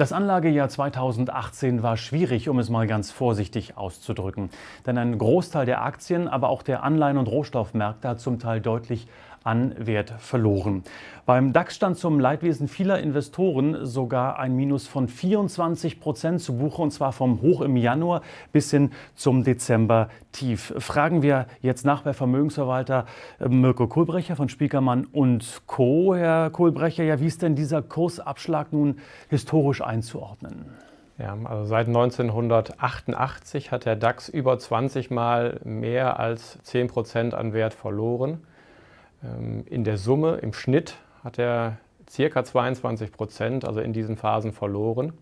Das Anlagejahr 2018 war schwierig, um es mal ganz vorsichtig auszudrücken. Denn ein Großteil der Aktien, aber auch der Anleihen- und Rohstoffmärkte hat zum Teil deutlich an Wert verloren. Beim DAX stand zum Leidwesen vieler Investoren sogar ein Minus von 24 Prozent zu Buche und zwar vom Hoch im Januar bis hin zum Dezember tief. Fragen wir jetzt nach bei Vermögensverwalter äh, Mirko Kohlbrecher von Spiekermann und Co. Herr Kohlbrecher, ja, wie ist denn dieser Kursabschlag nun historisch einzuordnen? Ja, also seit 1988 hat der DAX über 20 Mal mehr als 10 Prozent an Wert verloren. Ähm, in der Summe, im Schnitt, hat er ca. 22 Prozent, also in diesen Phasen verloren.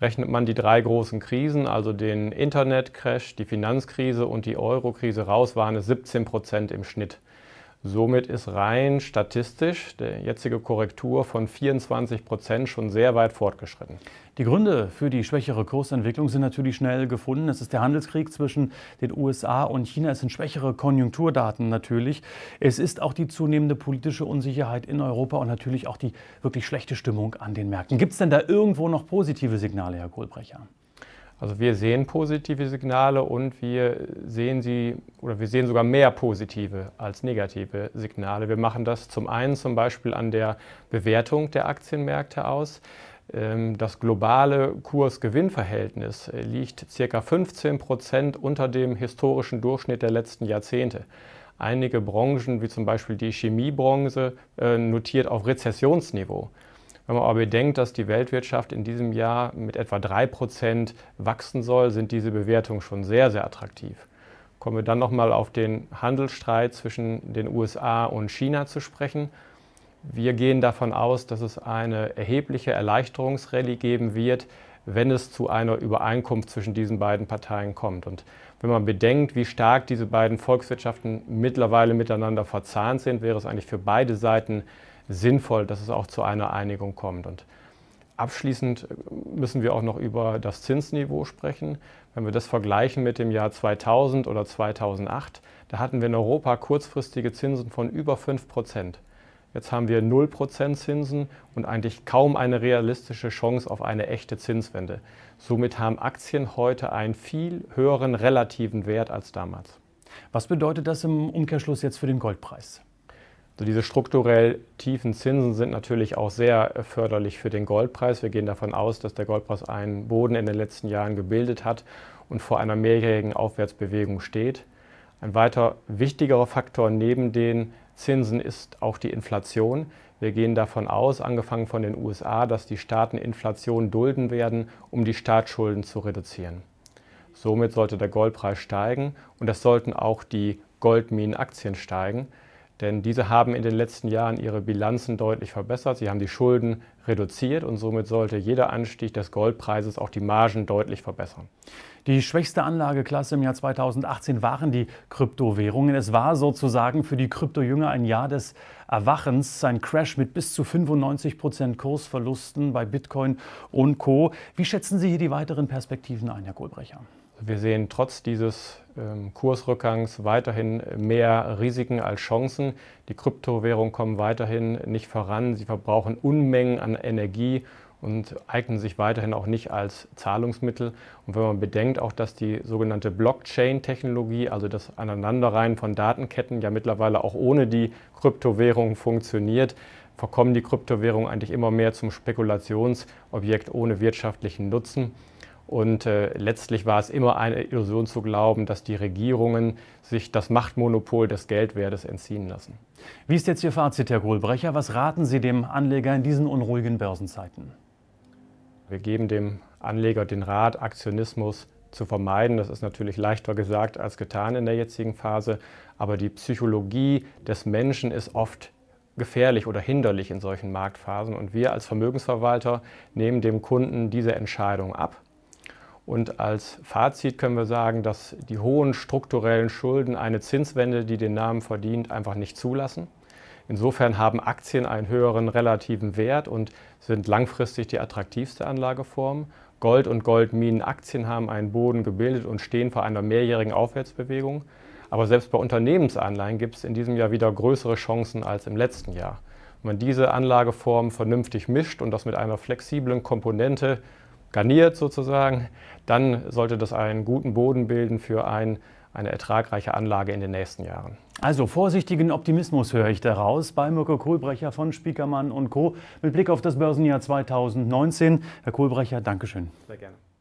Rechnet man die drei großen Krisen, also den Internetcrash, die Finanzkrise und die Euro-Krise raus, waren es 17 Prozent im Schnitt. Somit ist rein statistisch der jetzige Korrektur von 24 Prozent schon sehr weit fortgeschritten. Die Gründe für die schwächere Kursentwicklung sind natürlich schnell gefunden. Es ist der Handelskrieg zwischen den USA und China. Es sind schwächere Konjunkturdaten natürlich. Es ist auch die zunehmende politische Unsicherheit in Europa und natürlich auch die wirklich schlechte Stimmung an den Märkten. Gibt es denn da irgendwo noch positive Signale, Herr Kohlbrecher? Also wir sehen positive Signale und wir sehen sie oder wir sehen sogar mehr positive als negative Signale. Wir machen das zum einen zum Beispiel an der Bewertung der Aktienmärkte aus. Ähm, das globale Kurs-Gewinn-Verhältnis liegt ca. 15 Prozent unter dem historischen Durchschnitt der letzten Jahrzehnte. Einige Branchen, wie zum Beispiel die Chemiebranche, äh, notiert auf Rezessionsniveau. Wenn man aber bedenkt, dass die Weltwirtschaft in diesem Jahr mit etwa 3% wachsen soll, sind diese Bewertungen schon sehr, sehr attraktiv. Kommen wir dann nochmal auf den Handelsstreit zwischen den USA und China zu sprechen. Wir gehen davon aus, dass es eine erhebliche Erleichterungsrallye geben wird, wenn es zu einer Übereinkunft zwischen diesen beiden Parteien kommt. Und wenn man bedenkt, wie stark diese beiden Volkswirtschaften mittlerweile miteinander verzahnt sind, wäre es eigentlich für beide Seiten sinnvoll, dass es auch zu einer Einigung kommt. Und abschließend müssen wir auch noch über das Zinsniveau sprechen. Wenn wir das vergleichen mit dem Jahr 2000 oder 2008, da hatten wir in Europa kurzfristige Zinsen von über 5 Prozent. Jetzt haben wir 0% Zinsen und eigentlich kaum eine realistische Chance auf eine echte Zinswende. Somit haben Aktien heute einen viel höheren relativen Wert als damals. Was bedeutet das im Umkehrschluss jetzt für den Goldpreis? Also diese strukturell tiefen Zinsen sind natürlich auch sehr äh, förderlich für den Goldpreis. Wir gehen davon aus, dass der Goldpreis einen Boden in den letzten Jahren gebildet hat und vor einer mehrjährigen Aufwärtsbewegung steht. Ein weiter wichtigerer Faktor neben den Zinsen ist auch die Inflation. Wir gehen davon aus, angefangen von den USA, dass die Staaten Inflation dulden werden, um die Staatsschulden zu reduzieren. Somit sollte der Goldpreis steigen und es sollten auch die Goldminenaktien steigen. Denn diese haben in den letzten Jahren ihre Bilanzen deutlich verbessert. Sie haben die Schulden reduziert und somit sollte jeder Anstieg des Goldpreises auch die Margen deutlich verbessern. Die schwächste Anlageklasse im Jahr 2018 waren die Kryptowährungen. Es war sozusagen für die Kryptojünger ein Jahr des Erwachens, ein Crash mit bis zu 95 Prozent Kursverlusten bei Bitcoin und Co. Wie schätzen Sie hier die weiteren Perspektiven ein, Herr Kohlbrecher? Wir sehen trotz dieses ähm, Kursrückgangs weiterhin mehr Risiken als Chancen. Die Kryptowährungen kommen weiterhin nicht voran. Sie verbrauchen Unmengen an Energie und eignen sich weiterhin auch nicht als Zahlungsmittel. Und wenn man bedenkt auch, dass die sogenannte Blockchain-Technologie, also das Aneinanderreihen von Datenketten, ja mittlerweile auch ohne die Kryptowährungen funktioniert, verkommen die Kryptowährungen eigentlich immer mehr zum Spekulationsobjekt ohne wirtschaftlichen Nutzen. Und äh, letztlich war es immer eine Illusion zu glauben, dass die Regierungen sich das Machtmonopol des Geldwertes entziehen lassen. Wie ist jetzt Ihr Fazit, Herr Kohlbrecher? Was raten Sie dem Anleger in diesen unruhigen Börsenzeiten? Wir geben dem Anleger den Rat, Aktionismus zu vermeiden. Das ist natürlich leichter gesagt als getan in der jetzigen Phase. Aber die Psychologie des Menschen ist oft gefährlich oder hinderlich in solchen Marktphasen. Und wir als Vermögensverwalter nehmen dem Kunden diese Entscheidung ab und als Fazit können wir sagen, dass die hohen strukturellen Schulden eine Zinswende, die den Namen verdient, einfach nicht zulassen. Insofern haben Aktien einen höheren relativen Wert und sind langfristig die attraktivste Anlageform. Gold- und Goldminenaktien haben einen Boden gebildet und stehen vor einer mehrjährigen Aufwärtsbewegung. Aber selbst bei Unternehmensanleihen gibt es in diesem Jahr wieder größere Chancen als im letzten Jahr. Wenn man diese Anlageform vernünftig mischt und das mit einer flexiblen Komponente garniert sozusagen, dann sollte das einen guten Boden bilden für ein, eine ertragreiche Anlage in den nächsten Jahren. Also vorsichtigen Optimismus höre ich daraus bei Mirko Kohlbrecher von Spiekermann und Co. mit Blick auf das Börsenjahr 2019. Herr Kohlbrecher, Dankeschön. Sehr gerne.